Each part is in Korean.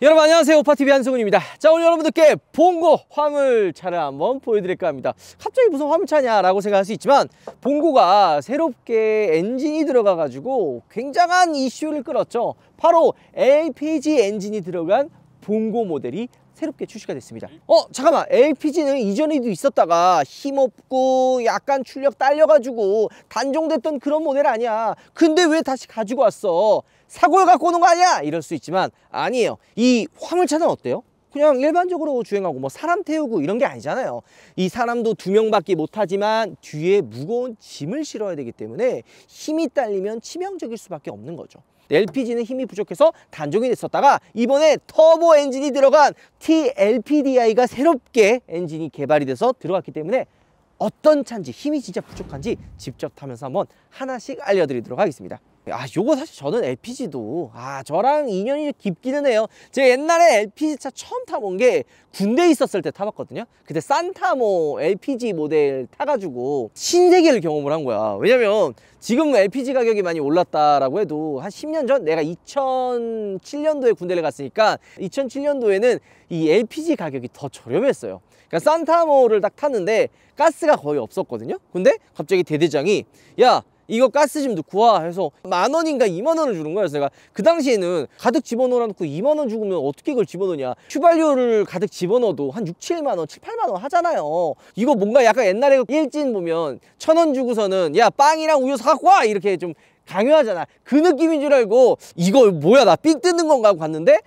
여러분 안녕하세요 오파TV 한승훈입니다 자 오늘 여러분들께 봉고 화물차를 한번 보여드릴까 합니다 갑자기 무슨 화물차냐 라고 생각할 수 있지만 봉고가 새롭게 엔진이 들어가 가지고 굉장한 이슈를 끌었죠 바로 LPG 엔진이 들어간 봉고 모델이 새롭게 출시가 됐습니다 어 잠깐만 LPG는 이전에도 있었다가 힘없고 약간 출력 딸려가지고 단종됐던 그런 모델 아니야 근데 왜 다시 가지고 왔어 사고를 갖고 오는 거 아니야 이럴 수 있지만 아니에요 이 화물차는 어때요? 그냥 일반적으로 주행하고 뭐 사람 태우고 이런 게 아니잖아요 이 사람도 두 명밖에 못하지만 뒤에 무거운 짐을 실어야 되기 때문에 힘이 딸리면 치명적일 수밖에 없는 거죠 LPG는 힘이 부족해서 단종이 됐었다가 이번에 터보 엔진이 들어간 TLPDI가 새롭게 엔진이 개발이 돼서 들어갔기 때문에 어떤 차인지 힘이 진짜 부족한지 직접 타면서 한번 하나씩 알려드리도록 하겠습니다 아 요거 사실 저는 LPG도 아 저랑 인연이 깊기는 해요 제가 옛날에 LPG차 처음 타본 게 군대에 있었을 때 타봤거든요 그때 산타모 LPG 모델 타가지고 신세계를 경험을 한 거야 왜냐면 지금 LPG 가격이 많이 올랐다라고 해도 한 10년 전 내가 2007년도에 군대를 갔으니까 2007년도에는 이 LPG 가격이 더 저렴했어요 그러니까 산타모를 딱 탔는데 가스가 거의 없었거든요 근데 갑자기 대대장이 야 이거 가스 좀 넣고 와 해서 만 원인가 이만 원을 주는 거예요 제가그 당시에는 가득 집어넣어 놓고 이만 원 주면 어떻게 그걸 집어넣냐 휘발유를 가득 집어넣어도 한 6, 7만 원, 7, 8만원 하잖아요 이거 뭔가 약간 옛날에 그 일진 보면 천 원 주고서는 야 빵이랑 우유 사갖고 와 이렇게 좀 강요하잖아 그 느낌인 줄 알고 이거 뭐야 나삑 뜯는 건가 하고 갔는데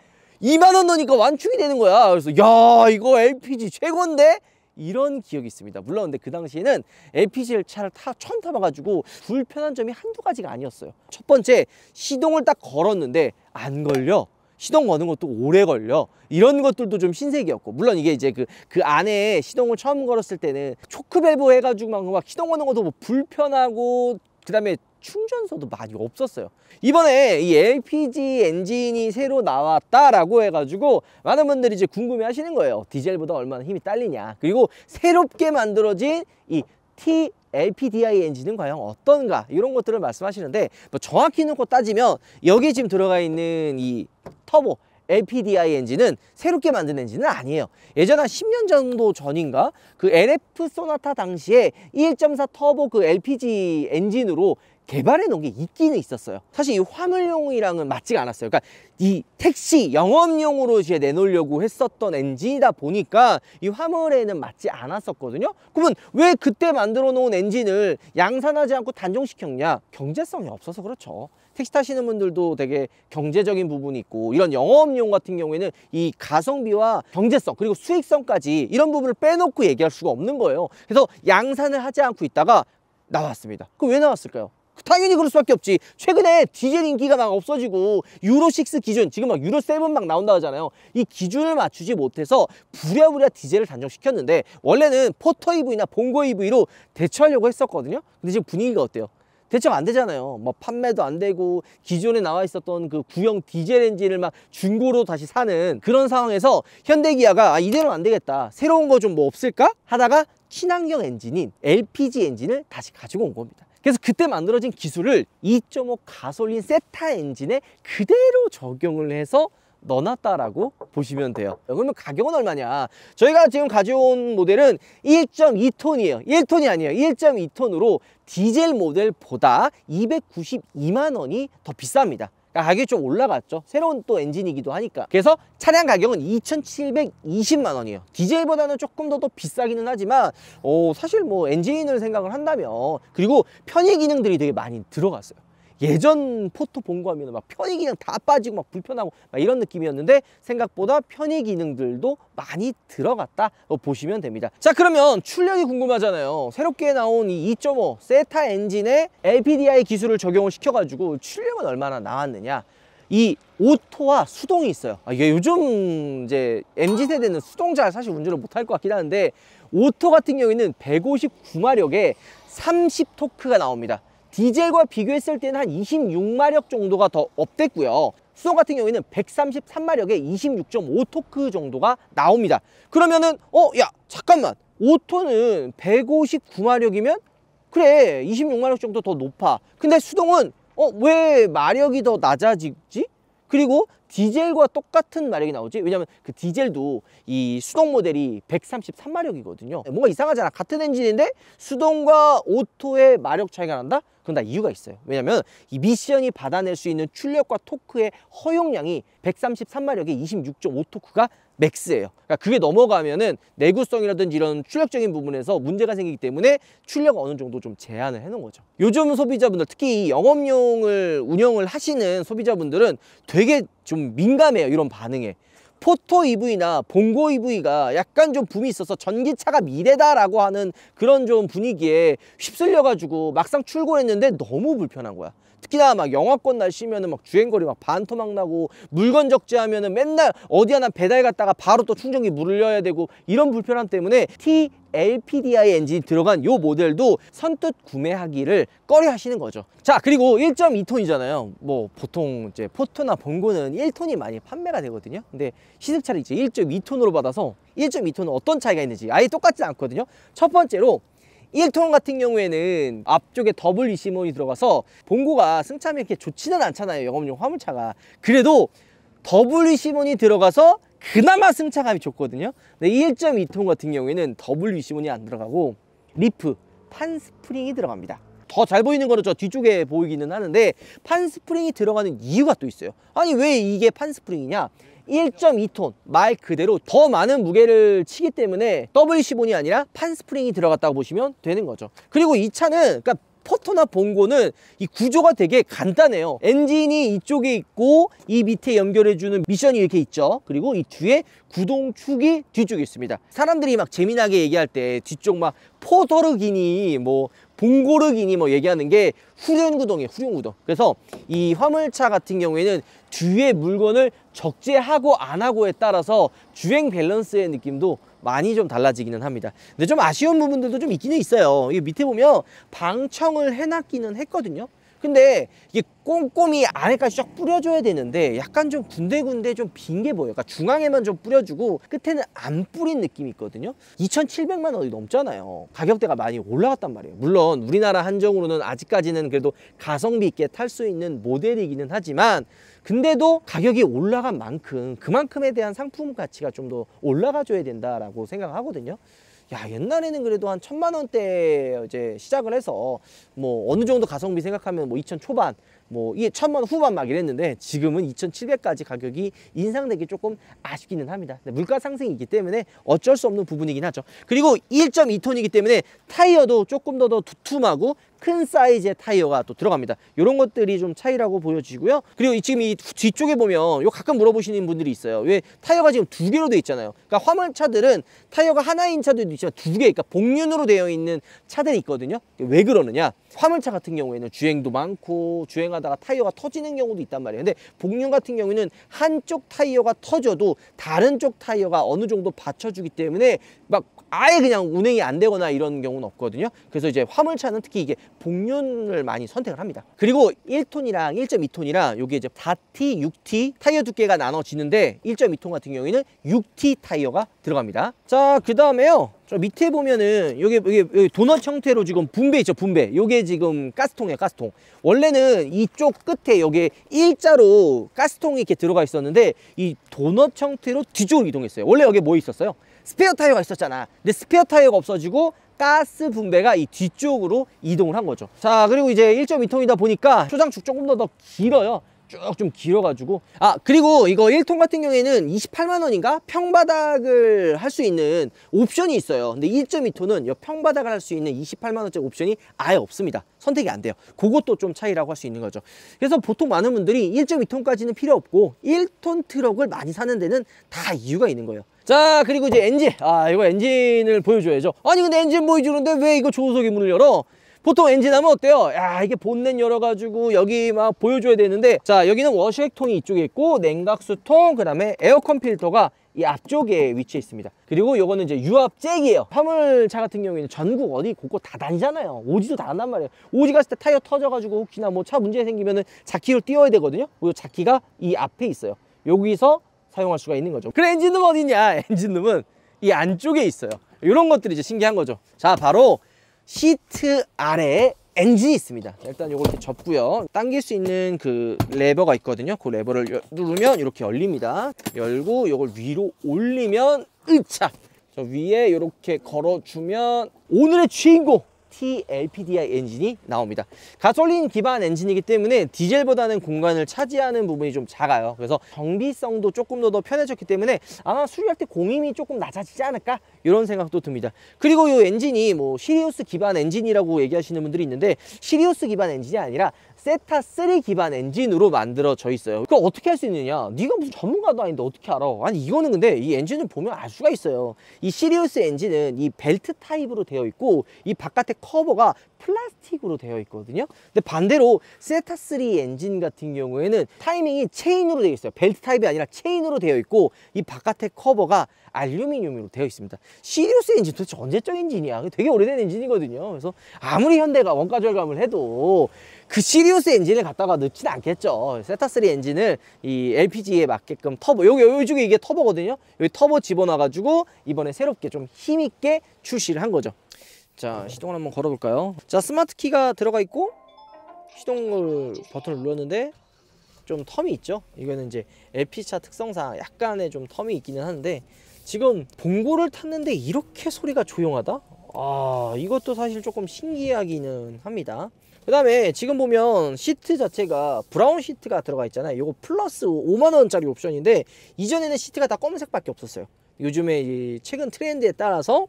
2만원 넣으니까 완충이 되는 거야 그래서 야 이거 LPG 최고인데 이런 기억이 있습니다. 물론 근데 그 당시에는 LPG를 차를 타, 처음 타봐가지고 불편한 점이 한두 가지가 아니었어요. 첫 번째 시동을 딱 걸었는데 안 걸려. 시동 거는 것도 오래 걸려 이런 것들도 좀 신세계였고 물론 이게 이제 그, 그 안에 시동을 처음 걸었을 때는 초크밸브 해가지고 막 시동 거는 것도 뭐 불편하고 그 다음에 충전소도 많이 없었어요 이번에 이 LPG 엔진이 새로 나왔다라고 해가지고 많은 분들이 이제 궁금해 하시는 거예요 디젤보다 얼마나 힘이 딸리냐 그리고 새롭게 만들어진 이 T LPDI 엔진은 과연 어떤가 이런 것들을 말씀하시는데 뭐 정확히 놓고 따지면 여기 지금 들어가 있는 이 터보 LPDI 엔진은 새롭게 만든 엔진은 아니에요 예전 한 10년 정도 전인가 그 LF 소나타 당시에 1.4 터보 그 LPG 엔진으로 개발해 놓은 게 있기는 있었어요 사실 이 화물용이랑은 맞지가 않았어요 그러니까 이 택시 영업용으로 이제 내놓으려고 했었던 엔진이다 보니까 이 화물에는 맞지 않았었거든요 그러면 왜 그때 만들어 놓은 엔진을 양산하지 않고 단종시켰냐 경제성이 없어서 그렇죠 택시 타시는 분들도 되게 경제적인 부분이 있고 이런 영업용 같은 경우에는 이 가성비와 경제성 그리고 수익성까지 이런 부분을 빼놓고 얘기할 수가 없는 거예요 그래서 양산을 하지 않고 있다가 나왔습니다 그럼왜 나왔을까요? 당연히 그럴 수밖에 없지 최근에 디젤 인기가 막 없어지고 유로6 기준 지금 막 유로7 막 나온다 하잖아요 이 기준을 맞추지 못해서 부랴부랴 디젤을 단종시켰는데 원래는 포터 EV나 본고 EV로 대처하려고 했었거든요 근데 지금 분위기가 어때요? 대처가 안 되잖아요 뭐 판매도 안 되고 기존에 나와 있었던 그 구형 디젤 엔진을 막 중고로 다시 사는 그런 상황에서 현대기아가 아, 이대로는 안 되겠다 새로운 거 좀 뭐 없을까 하다가 친환경 엔진인 LPG 엔진을 다시 가지고 온 겁니다 그래서 그때 만들어진 기술을 2.5 가솔린 세타 엔진에 그대로 적용을 해서 넣어놨다라고 보시면 돼요 그러면 가격은 얼마냐 저희가 지금 가져온 모델은 1.2톤이에요 1톤이 아니에요 1.2톤으로 디젤 모델보다 292만 원이 더 비쌉니다 그러니까 가격이 좀 올라갔죠 새로운 또 엔진이기도 하니까 그래서 차량 가격은 2,720만 원이에요 디젤보다는 조금 더, 더 비싸기는 하지만 어, 사실 뭐 엔진을 생각을 한다면 그리고 편의 기능들이 되게 많이 들어갔어요 예전 포토 본거하면 막 편의 기능 다 빠지고 막 불편하고 막 이런 느낌이었는데 생각보다 편의 기능들도 많이 들어갔다 어, 보시면 됩니다 자 그러면 출력이 궁금하잖아요 새롭게 나온 이 2.5 세타 엔진에 LPDI 기술을 적용을 시켜가지고 출력은 얼마나 나왔느냐 이 오토와 수동이 있어요 아, 이게 요즘 이제 m g 세대는 수동잘 사실 운전을 못할 것 같긴 한데 오토 같은 경우에는 159마력에 30토크가 나옵니다 디젤과 비교했을 때는 한 26마력 정도가 더 업됐고요 수동 같은 경우에는 133마력에 26.5토크 정도가 나옵니다 그러면은 어 야 잠깐만 5톤은 159마력이면 그래 26마력 정도 더 높아 근데 수동은 어 왜 마력이 더 낮아지지? 그리고 디젤과 똑같은 마력이 나오지 왜냐면 그 디젤도 이 수동 모델이 133마력이거든요 뭔가 이상하잖아 같은 엔진인데 수동과 오토의 마력 차이가 난다? 그건 다 이유가 있어요 왜냐면 이 미션이 받아낼 수 있는 출력과 토크의 허용량이 133마력에 26.5토크가 맥스예요. 그러니까 그게 넘어가면은 내구성이라든지 이런 출력적인 부분에서 문제가 생기기 때문에 출력 어느 정도 좀 제한을 해놓은 거죠. 요즘 소비자분들 특히 영업용을 운영을 하시는 소비자분들은 되게 좀 민감해요. 이런 반응에. 포토 EV나 봉고 EV가 약간 좀 붐이 있어서 전기차가 미래다라고 하는 그런 좀 분위기에 휩쓸려가지고 막상 출고했는데 너무 불편한 거야. 특히나 막 영화권 날씨면은 막 주행거리 막 반토막 나고 물건 적재하면은 맨날 어디 하나 배달 갔다가 바로 또 충전기 물려야 되고 이런 불편함 때문에 T LPDI 엔진이 들어간 이 모델도 선뜻 구매하기를 꺼려 하시는 거죠 자 그리고 1.2톤이잖아요 뭐 보통 이제 포토나 본고는 1톤이 많이 판매가 되거든요 근데 시승차를 이제 1.2톤으로 받아서 1.2톤은 어떤 차이가 있는지 아예 똑같지 않거든요 첫 번째로 1톤 같은 경우에는 앞쪽에 더블 이시몬이 들어가서 봉고가 승차면 이렇게 좋지는 않잖아요 영업용 화물차가 그래도 더블 이시몬이 들어가서 그나마 승차감이 좋거든요 근데 1.2톤 같은 경우에는 더블 이시몬이 안 들어가고 리프 판스프링이 들어갑니다 더 잘 보이는 거는 저 뒤쪽에 보이기는 하는데 판스프링이 들어가는 이유가 또 있어요 아니 왜 이게 판스프링이냐 1.2톤 말 그대로 더 많은 무게를 치기 때문에 W15이 아니라 판스프링이 들어갔다고 보시면 되는 거죠 그리고 이 차는 그러니까 포터나 봉고는 이 구조가 되게 간단해요 엔진이 이쪽에 있고 이 밑에 연결해주는 미션이 이렇게 있죠 그리고 이 뒤에 구동축이 뒤쪽에 있습니다 사람들이 막 재미나게 얘기할 때 뒤쪽 막 포더르기니 뭐 봉고르기니 뭐 얘기하는 게 후륜구동이에요 후륜구동 그래서 이 화물차 같은 경우에는 뒤에 물건을 적재하고 안 하고에 따라서 주행 밸런스의 느낌도 많이 좀 달라지기는 합니다 근데 좀 아쉬운 부분들도 좀 있기는 있어요 이 밑에 보면 방청을 해놨기는 했거든요 근데 이게 꼼꼼히 안에까지 쫙 뿌려줘야 되는데 약간 좀 군데군데 좀 빈 게 보여요 그러니까 중앙에만 좀 뿌려주고 끝에는 안 뿌린 느낌이 있거든요 2700만 원이 넘잖아요 가격대가 많이 올라갔단 말이에요 물론 우리나라 한정으로는 아직까지는 그래도 가성비 있게 탈 수 있는 모델이기는 하지만 근데도 가격이 올라간 만큼 그만큼에 대한 상품 가치가 좀 더 올라가 줘야 된다라고 생각하거든요 야 옛날에는 그래도 한 천만 원대 이제 시작을 해서 뭐 어느 정도 가성비 생각하면 뭐 이천 초반 뭐 이게 천만 후반 막 이랬는데 지금은 이천칠백까지 가격이 인상되기 조금 아쉽기는 합니다. 물가 상승이기 때문에 어쩔 수 없는 부분이긴 하죠. 그리고 일점이톤이기 때문에 타이어도 조금 더 더 두툼하고 큰 사이즈의 타이어가 또 들어갑니다 이런 것들이 좀 차이라고 보여지고요 그리고 지금 이 뒤쪽에 보면 요 가끔 물어보시는 분들이 있어요 왜 타이어가 지금 두 개로 돼 있잖아요 그러니까 화물차들은 타이어가 하나인 차들도 있지만 두개 그러니까 복륜으로 되어 있는 차들이 있거든요 왜 그러느냐 화물차 같은 경우에는 주행도 많고 주행하다가 타이어가 터지는 경우도 있단 말이에요 근데 복륜 같은 경우는 에 한쪽 타이어가 터져도 다른 쪽 타이어가 어느 정도 받쳐주기 때문에 막 아예 그냥 운행이 안 되거나 이런 경우는 없거든요 그래서 이제 화물차는 특히 이게 복륜을 많이 선택을 합니다 그리고 1톤이랑 1.2톤이랑 여기 이제 4T, 6T 타이어 두께가 나눠지는데 1.2톤 같은 경우에는 6T 타이어가 들어갑니다 자 그 다음에요 저 밑에 보면은 여기, 요게, 요게 도넛 형태로 지금 분배 있죠 분배 요게 지금 가스통이에요 가스통 원래는 이쪽 끝에 요게 일자로 가스통이 이렇게 들어가 있었는데 이 도넛 형태로 뒤쪽으로 이동했어요 원래 여기 뭐 있었어요? 스페어 타이어가 있었잖아 근데 스페어 타이어가 없어지고 가스 붕대가 이 뒤쪽으로 이동을 한 거죠 자 그리고 이제 1.2톤이다 보니까 초장축 조금 더더 길어요 쭉 좀 길어가지고 아 그리고 이거 1톤 같은 경우에는 28만원인가 평바닥을 할 수 있는 옵션이 있어요 근데 1.2톤은 평바닥을 할 수 있는 28만원짜리 옵션이 아예 없습니다 선택이 안 돼요 그것도 좀 차이라고 할 수 있는 거죠 그래서 보통 많은 분들이 1.2톤까지는 필요 없고 1톤 트럭을 많이 사는 데는 다 이유가 있는 거예요 자 그리고 이제 엔진 아 이거 엔진을 보여줘야죠 아니 근데 엔진 보여주는데 왜 이거 조수석에 문을 열어 보통 엔진 하면 어때요? 야 이게 본넷 열어가지고 여기 막 보여줘야 되는데 자 여기는 워시액통이 이쪽에 있고 냉각수통 그 다음에 에어컨 필터가 이 앞쪽에 위치해 있습니다 그리고 요거는 이제 유압 잭이에요 화물차 같은 경우에는 전국 어디 곳곳 다 다니잖아요 오지도 다 한단 말이에요 오지 갔을 때 타이어 터져가지고 혹시나 뭐 차 문제 생기면은 자키로 띄워야 되거든요 요 자키가 이 앞에 있어요 여기서 사용할 수가 있는 거죠 그래 엔진룸 어디냐 엔진룸은 이 안쪽에 있어요 이런 것들이 이제 신기한 거죠 자 바로 시트 아래에 엔진이 있습니다 일단 이걸 이렇게 접고요 당길 수 있는 그 레버가 있거든요 그 레버를 누르면 이렇게 열립니다 열고 이걸 위로 올리면 으차 저 위에 이렇게 걸어주면 오늘의 주인공 TLPDI 엔진이 나옵니다 가솔린 기반 엔진이기 때문에 디젤보다는 공간을 차지하는 부분이 좀 작아요 그래서 정비성도 조금 더, 편해졌기 때문에 아마 수리할 때 공임이 조금 낮아지지 않을까 이런 생각도 듭니다 그리고 이 엔진이 뭐 시리우스 기반 엔진이라고 얘기하시는 분들이 있는데 시리우스 기반 엔진이 아니라 세타3 기반 엔진으로 만들어져 있어요 그걸 어떻게 할 수 있느냐 네가 무슨 전문가도 아닌데 어떻게 알아 아니 이거는 근데 이 엔진을 보면 알 수가 있어요 이 시리우스 엔진은 이 벨트 타입으로 되어 있고 이 바깥에 커버가 플라스틱으로 되어 있거든요 근데 반대로 세타3 엔진 같은 경우에는 타이밍이 체인으로 되어 있어요 벨트 타입이 아니라 체인으로 되어 있고 이 바깥에 커버가 알루미늄으로 되어 있습니다 시리우스 엔진 도대체 언제적 엔진이야 되게 오래된 엔진이거든요 그래서 아무리 현대가 원가 절감을 해도 그 시리우스 엔진을 갖다가 넣진 않겠죠 세타3 엔진을 이 LPG에 맞게끔 터보 여기 요쪽에 이게 터보거든요 여기 터보 집어넣어가지고 이번에 새롭게 좀 힘있게 출시를 한 거죠 자 시동을 한번 걸어볼까요 자 스마트 키가 들어가 있고 시동을 버튼을 눌렀는데 좀 텀이 있죠 이거는 이제 LP차 특성상 약간의 좀 텀이 있기는 한데 지금 봉고를 탔는데 이렇게 소리가 조용하다? 아 이것도 사실 조금 신기하기는 합니다 그 다음에 지금 보면 시트 자체가 브라운 시트가 들어가 있잖아요 이거 플러스 5만원짜리 옵션인데 이전에는 시트가 다 검은색밖에 없었어요 요즘에 최근 트렌드에 따라서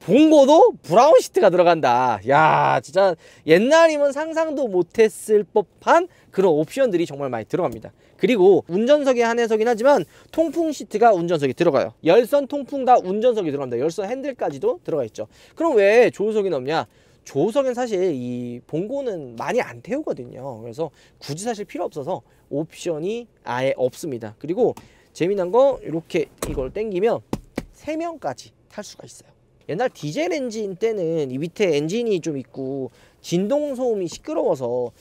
봉고도 브라운 시트가 들어간다 야 진짜 옛날이면 상상도 못했을 법한 그런 옵션들이 정말 많이 들어갑니다 그리고 운전석에 한해서긴 하지만 통풍 시트가 운전석에 들어가요 열선 통풍 과 운전석이 들어갑니다 열선 핸들까지도 들어가 있죠 그럼 왜 조우석이 넘냐 조우석은 사실 이 봉고는 많이 안 태우거든요 그래서 굳이 사실 필요 없어서 옵션이 아예 없습니다 그리고 재미난 거 이렇게 이걸 땡기면3명까지탈 수가 있어요 옛날 디젤 엔진 때는 이 밑에 엔진이 좀 있고 진동 소음이 시끄러워서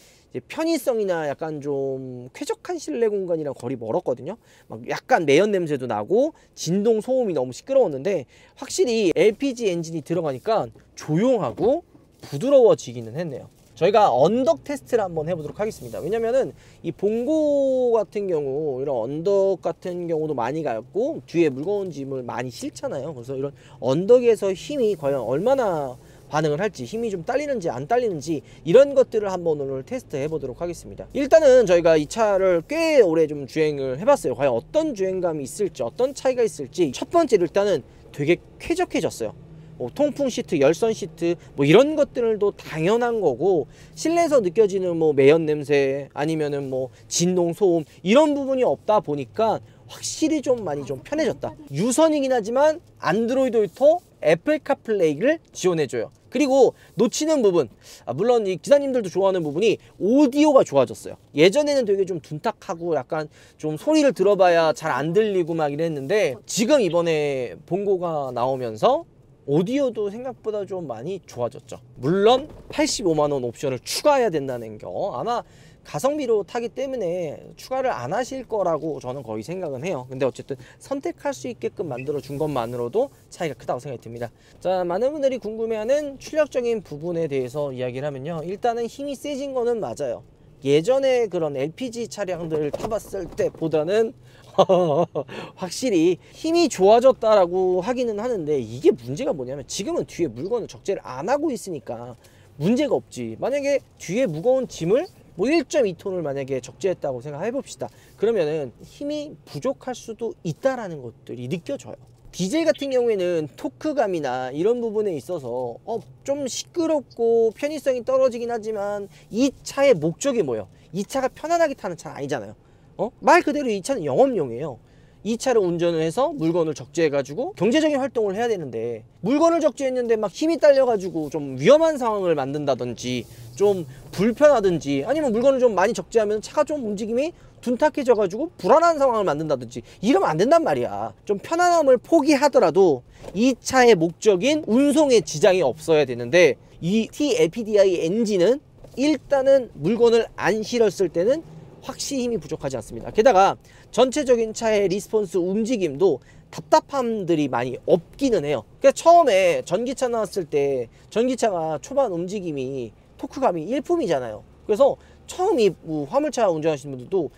편의성이나 약간 좀 쾌적한 실내 공간이랑 거리 멀었거든요 막 약간 매연 냄새도 나고 진동 소음이 너무 시끄러웠는데 확실히 LPG 엔진이 들어가니까 조용하고 부드러워지기는 했네요 저희가 언덕 테스트를 한번 해보도록 하겠습니다 왜냐면은 이 봉고 같은 경우 이런 언덕 같은 경우도 많이 가였고 뒤에 무거운 짐을 많이 싣잖아요 그래서 이런 언덕에서 힘이 과연 얼마나 반응을 할지 힘이 좀 딸리는지 안 딸리는지 이런 것들을 한번 오늘 테스트 해보도록 하겠습니다 일단은 저희가 이 차를 꽤 오래 좀 주행을 해봤어요 과연 어떤 주행감이 있을지 어떤 차이가 있을지 첫 번째 일단은 되게 쾌적해졌어요 뭐 통풍 시트, 열선 시트 뭐 이런 것들도 당연한 거고 실내에서 느껴지는 뭐 매연 냄새 아니면은 뭐 진동 소음 이런 부분이 없다 보니까 확실히 좀 많이 좀 편해졌다 유선이긴 하지만 안드로이드 오토 애플 카플레이를 지원해줘요 그리고 놓치는 부분 아 물론 이 기사님들도 좋아하는 부분이 오디오가 좋아졌어요 예전에는 되게 좀 둔탁하고 약간 좀 소리를 들어봐야 잘 안 들리고 막 이랬는데 지금 이번에 본고가 나오면서 오디오도 생각보다 좀 많이 좋아졌죠 물론 85만원 옵션을 추가해야 된다는 거 아마 가성비로 타기 때문에 추가를 안 하실 거라고 저는 거의 생각은 해요 근데 어쨌든 선택할 수 있게끔 만들어 준 것만으로도 차이가 크다고 생각이 듭니다 자 많은 분들이 궁금해하는 출력적인 부분에 대해서 이야기를 하면요 일단은 힘이 세진 거는 맞아요 예전에 그런 LPG 차량들을 타봤을 때 보다는 확실히 힘이 좋아졌다라고 하기는 하는데 이게 문제가 뭐냐면 지금은 뒤에 물건을 적재를 안 하고 있으니까 문제가 없지 만약에 뒤에 무거운 짐을 뭐 1.2톤을 만약에 적재했다고 생각해 봅시다 그러면은 힘이 부족할 수도 있다라는 것들이 느껴져요 디젤 같은 경우에는 토크감이나 이런 부분에 있어서 어, 좀 시끄럽고 편의성이 떨어지긴 하지만 이 차의 목적이 뭐예요? 이 차가 편안하게 타는 차는 아니잖아요 어? 말 그대로 이 차는 영업용이에요 이 차를 운전을 해서 물건을 적재해가지고 경제적인 활동을 해야 되는데 물건을 적재했는데 막 힘이 딸려가지고 좀 위험한 상황을 만든다든지 좀 불편하든지 아니면 물건을 좀 많이 적재하면 차가 좀 움직임이 둔탁해져가지고 불안한 상황을 만든다든지 이러면 안 된단 말이야 좀 편안함을 포기하더라도 이 차의 목적인 운송에 지장이 없어야 되는데 이 TLPDI 엔진은 일단은 물건을 안 실었을 때는 확실히 힘이 부족하지 않습니다 게다가 전체적인 차의 리스폰스 움직임도 답답함들이 많이 없기는 해요 그러니까 처음에 전기차 나왔을 때 전기차가 초반 움직임이 토크감이 일품이잖아요 그래서 처음 이 뭐 화물차 운전하시는 분들도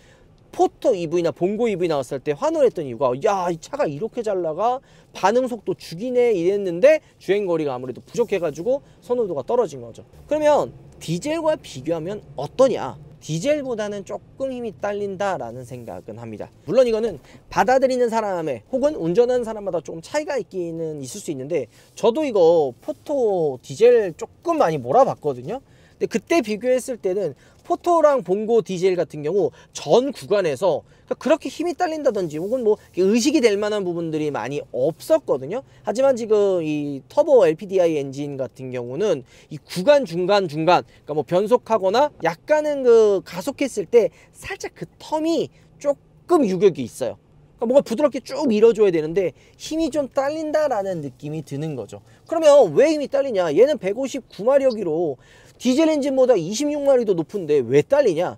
포터 EV나 봉고 EV 나왔을 때 환호했던 이유가 야 이 차가 이렇게 잘 나가 반응 속도 죽이네 이랬는데 주행거리가 아무래도 부족해가지고 선호도가 떨어진 거죠 그러면 디젤과 비교하면 어떠냐 디젤보다는 조금 힘이 딸린다라는 생각은 합니다. 물론 이거는 받아들이는 사람에 혹은 운전하는 사람마다 조금 차이가 있기는 있을 수 있는데 저도 이거 포토 디젤 조금 많이 몰아봤거든요. 근데 그때 비교했을 때는 포토랑 봉고 디젤 같은 경우 전 구간에서 그러니까 그렇게 힘이 딸린다든지 혹은 뭐 의식이 될 만한 부분들이 많이 없었거든요. 하지만 지금 이 터보 LPDI 엔진 같은 경우는 이 구간 중간 중간 그러니까 뭐 변속하거나 약간은 그 가속했을 때 살짝 그 텀이 조금 유격이 있어요. 그러니까 뭔가 부드럽게 쭉 밀어줘야 되는데 힘이 좀 딸린다라는 느낌이 드는 거죠. 그러면 왜 힘이 딸리냐? 얘는 159마력으로 디젤 엔진보다 26마리 도 높은데 왜 딸리냐?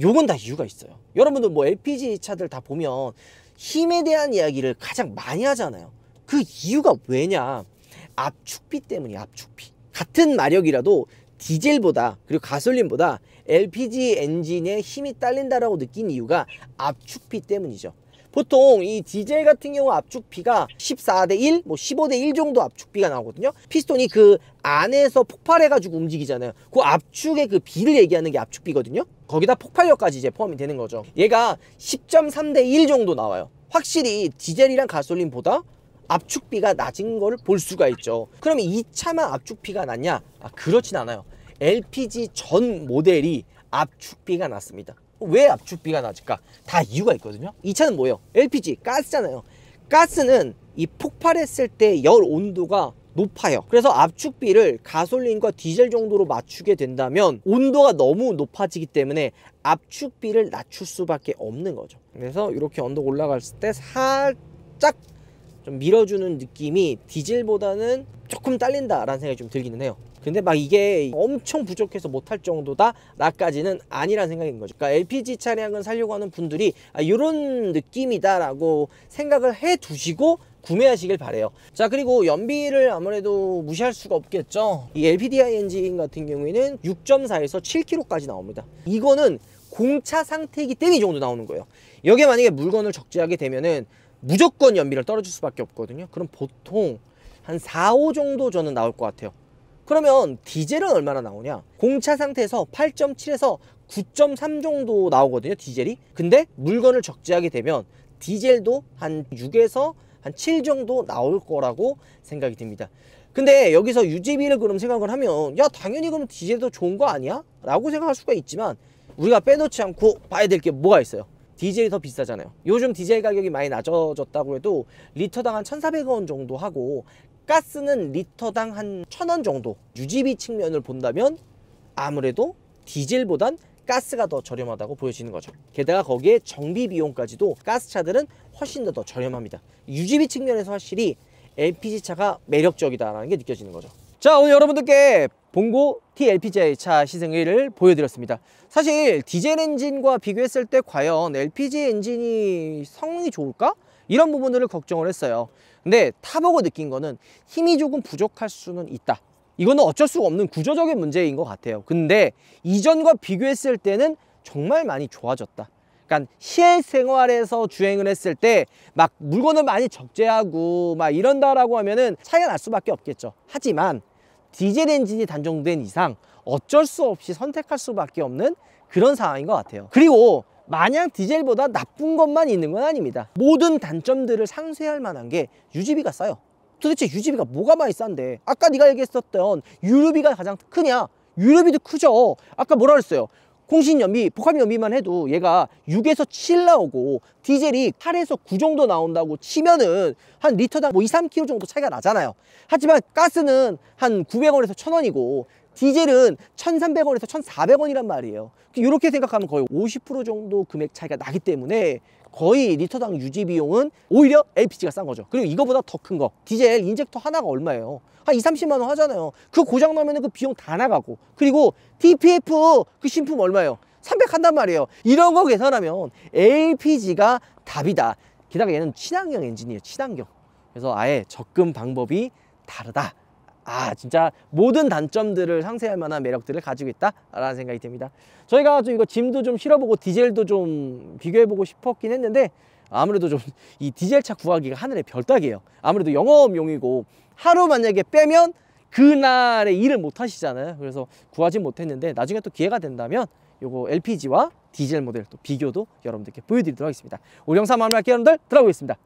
요건 다 이유가 있어요. 여러분들 뭐 LPG 차들 다 보면 힘에 대한 이야기를 가장 많이 하잖아요. 그 이유가 왜냐? 압축비 때문이야 압축비. 같은 마력이라도 디젤보다 그리고 가솔린보다 LPG 엔진에 힘이 딸린다라고 느낀 이유가 압축비 때문이죠. 보통 이 디젤 같은 경우 압축비가 14대 1, 뭐 15대 1 정도 압축비가 나오거든요. 피스톤이 그 안에서 폭발해가지고 움직이잖아요. 그 압축의 그 비를 얘기하는 게 압축비거든요. 거기다 폭발력까지 이제 포함이 되는 거죠. 얘가 10.3대 1 정도 나와요. 확실히 디젤이랑 가솔린보다 압축비가 낮은 걸 볼 수가 있죠. 그럼 이 차만 압축비가 낮냐? 아, 그렇진 않아요. LPG 전 모델이 압축비가 낮습니다. 왜 압축비가 낮을까? 다 이유가 있거든요. 이 차는 뭐예요? LPG, 가스잖아요. 가스는 이 폭발했을 때 열 온도가 높아요. 그래서 압축비를 가솔린과 디젤 정도로 맞추게 된다면 온도가 너무 높아지기 때문에 압축비를 낮출 수밖에 없는 거죠. 그래서 이렇게 언덕 올라갔을 때 살짝 좀 밀어주는 느낌이 디젤보다는 조금 딸린다라는 생각이 좀 들기는 해요. 근데 막 이게 엄청 부족해서 못할 정도다 라까지는 아니란 생각인 거죠 그러니까 LPG 차량은 살려고 하는 분들이 아, 이런 느낌이다 라고 생각을 해 두시고 구매하시길 바래요 자 그리고 연비를 아무래도 무시할 수가 없겠죠 이 LPDI 엔진 같은 경우에는 6.4에서 7km까지 나옵니다 이거는 공차 상태이기 때문에 이 정도 나오는 거예요 여기에 만약에 물건을 적재하게 되면은 무조건 연비를 떨어질 수밖에 없거든요 그럼 보통 한 4, 5 정도 저는 나올 것 같아요 그러면 디젤은 얼마나 나오냐 공차 상태에서 8.7에서 9.3 정도 나오거든요 디젤이 근데 물건을 적재하게 되면 디젤도 한 6에서 한 7 정도 나올 거라고 생각이 듭니다 근데 여기서 유지비를 그럼 생각을 하면 야 당연히 그럼 디젤도 좋은 거 아니야? 라고 생각할 수가 있지만 우리가 빼놓지 않고 봐야 될 게 뭐가 있어요 디젤이 더 비싸잖아요 요즘 디젤 가격이 많이 낮아졌다고 해도 리터당 한 1,400원 정도 하고 가스는 리터당 한 천 원 정도 유지비 측면을 본다면 아무래도 디젤보단 가스가 더 저렴하다고 보여지는 거죠 게다가 거기에 정비 비용까지도 가스차들은 훨씬 더, 더 저렴합니다 유지비 측면에서 확실히 LPG차가 매력적이다라는 게 느껴지는 거죠 자 오늘 여러분들께 봉고 TLPGI 차 시승기를 보여드렸습니다 사실 디젤 엔진과 비교했을 때 과연 LPG 엔진이 성능이 좋을까? 이런 부분들을 걱정을 했어요 근데 타보고 느낀 거는 힘이 조금 부족할 수는 있다 이거는 어쩔 수 없는 구조적인 문제인 것 같아요 근데 이전과 비교했을 때는 정말 많이 좋아졌다 그러니까 실생활에서 주행을 했을 때 막 물건을 많이 적재하고 막 이런다라고 하면은 차이가 날 수밖에 없겠죠 하지만 디젤 엔진이 단종된 이상 어쩔 수 없이 선택할 수밖에 없는 그런 상황인 것 같아요 그리고 마냥 디젤보다 나쁜 것만 있는 건 아닙니다 모든 단점들을 상쇄할 만한 게 유지비가 싸요 도대체 유지비가 뭐가 많이 싼데 아까 네가 얘기했었던 유류비가 가장 크냐 유류비도 크죠 아까 뭐라 그랬어요 공신연비, 복합연비만 해도 얘가 6에서 7 나오고 디젤이 8에서 9 정도 나온다고 치면은 한 리터당 뭐 2, 3kg 정도 차이가 나잖아요 하지만 가스는 한 900원에서 1000원이고 디젤은 1300원에서 1400원이란 말이에요 이렇게 그러니까 생각하면 거의 50% 정도 금액 차이가 나기 때문에 거의 리터당 유지 비용은 오히려 LPG가 싼 거죠 그리고 이거보다 더 큰 거 디젤 인젝터 하나가 얼마예요 한 2, 30만 원 하잖아요 그 고장 나면 그 비용 다 나가고 그리고 TPF 그 신품 얼마예요 300 한단 말이에요 이런 거 계산하면 LPG가 답이다 게다가 얘는 친환경 엔진이에요 친환경 그래서 아예 접근 방법이 다르다 아 진짜 모든 단점들을 상세할 만한 매력들을 가지고 있다라는 생각이 듭니다 저희가 좀 이거 짐도 좀 실어보고 디젤도 좀 비교해보고 싶었긴 했는데 아무래도 좀 이 디젤차 구하기가 하늘의 별따기예요 아무래도 영업용이고 하루 만약에 빼면 그날에 일을 못 하시잖아요 그래서 구하지 못했는데 나중에 또 기회가 된다면 요거 LPG와 디젤 모델 또 비교도 여러분들께 보여드리도록 하겠습니다 오늘 영상 마무리할게요 여러분들 들어보겠습니다